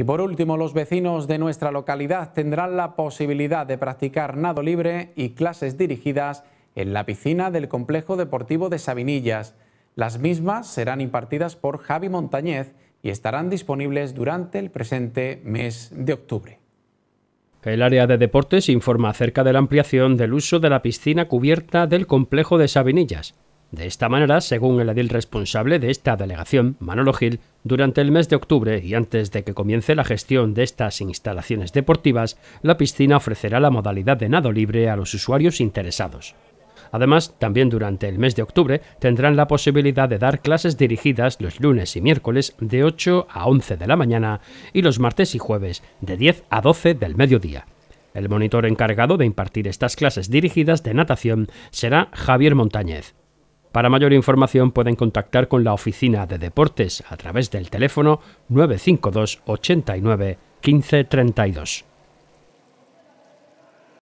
Y por último, los vecinos de nuestra localidad tendrán la posibilidad de practicar nado libre y clases dirigidas en la piscina del Complejo Deportivo de Sabinillas. Las mismas serán impartidas por Javi Montañez y estarán disponibles durante el presente mes de octubre. El área de deportes informa acerca de la ampliación del uso de la piscina cubierta del complejo de Sabinillas. De esta manera, según el edil responsable de esta delegación, Manolo Gil, durante el mes de octubre y antes de que comience la gestión de estas instalaciones deportivas, la piscina ofrecerá la modalidad de nado libre a los usuarios interesados. Además, también durante el mes de octubre tendrán la posibilidad de dar clases dirigidas los lunes y miércoles de 8 a 11 de la mañana y los martes y jueves de 10 a 12 del mediodía. El monitor encargado de impartir estas clases dirigidas de natación será Javier Montañez. Para mayor información pueden contactar con la oficina de deportes a través del teléfono 952 89 15 32.